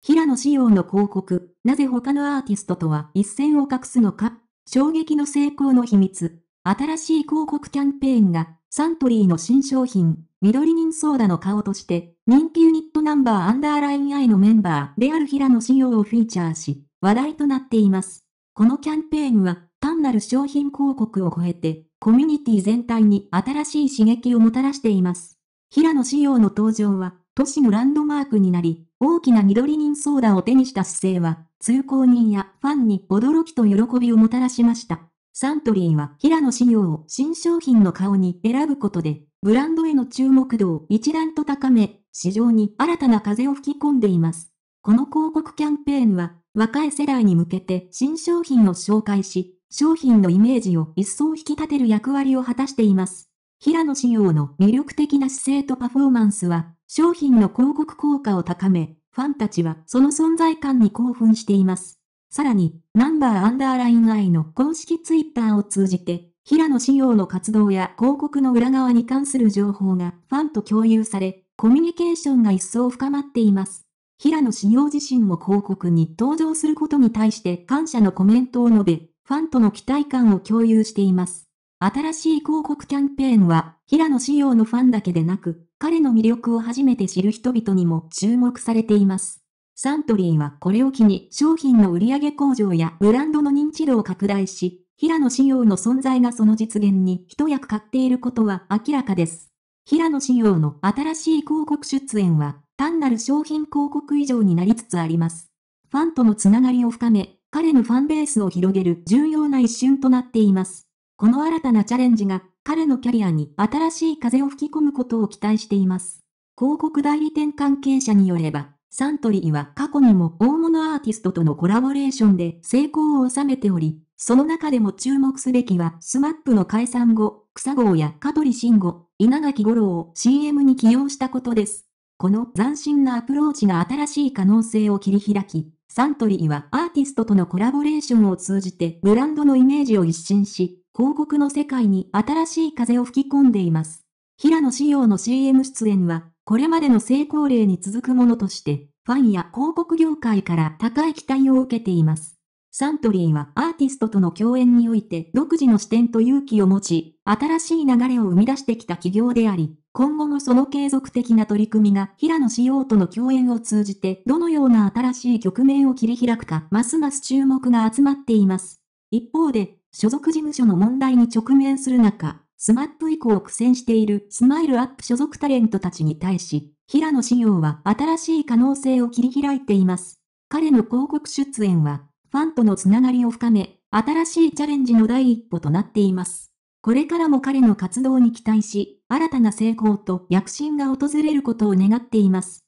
平野紫耀の広告、なぜ他のアーティストとは一線を画すのか衝撃の成功の秘密。新しい広告キャンペーンが、サントリーの新商品、緑人ソーダの顔として、人気ユニットナンバーアンダーラインアイのメンバーである平野紫耀をフィーチャーし、話題となっています。このキャンペーンは、単なる商品広告を超えて、コミュニティ全体に新しい刺激をもたらしています。平野紫耀の登場は、都市のランドマークになり、大きな緑人ソーダを手にした姿勢は、通行人やファンに驚きと喜びをもたらしました。サントリーは平野紫耀を新商品の顔に選ぶことで、ブランドへの注目度を一段と高め、市場に新たな風を吹き込んでいます。この広告キャンペーンは、若い世代に向けて新商品を紹介し、商品のイメージを一層引き立てる役割を果たしています。平野紫耀の魅力的な姿勢とパフォーマンスは、商品の広告効果を高め、ファンたちはその存在感に興奮しています。さらに、ナンバーアンダーラインイの公式ツイッターを通じて、平野紫耀の活動や広告の裏側に関する情報がファンと共有され、コミュニケーションが一層深まっています。平野紫耀自身も広告に登場することに対して感謝のコメントを述べ、ファンとの期待感を共有しています。新しい広告キャンペーンは、平野仕様のファンだけでなく、彼の魅力を初めて知る人々にも注目されています。サントリーはこれを機に商品の売上向上やブランドの認知度を拡大し、平野仕様の存在がその実現に一役買っていることは明らかです。平野仕様の新しい広告出演は、単なる商品広告以上になりつつあります。ファンとのつながりを深め、彼のファンベースを広げる重要な一瞬となっています。この新たなチャレンジが彼のキャリアに新しい風を吹き込むことを期待しています。広告代理店関係者によれば、サントリーは過去にも大物アーティストとのコラボレーションで成功を収めており、その中でも注目すべきはスマップの解散後、草郷や香取慎吾、稲垣吾郎を CM に起用したことです。この斬新なアプローチが新しい可能性を切り開き、サントリーはアーティストとのコラボレーションを通じてブランドのイメージを一新し、広告の世界に新しい風を吹き込んでいます。平野紫耀の CM 出演は、これまでの成功例に続くものとして、ファンや広告業界から高い期待を受けています。サントリーはアーティストとの共演において独自の視点と勇気を持ち、新しい流れを生み出してきた企業であり、今後もその継続的な取り組みが平野紫耀との共演を通じてどのような新しい局面を切り開くか、ますます注目が集まっています。一方で、所属事務所の問題に直面する中、スマップ以降苦戦しているスマイルアップ所属タレントたちに対し、平野紫耀は新しい可能性を切り開いています。彼の広告出演は、ファンとのつながりを深め、新しいチャレンジの第一歩となっています。これからも彼の活動に期待し、新たな成功と躍進が訪れることを願っています。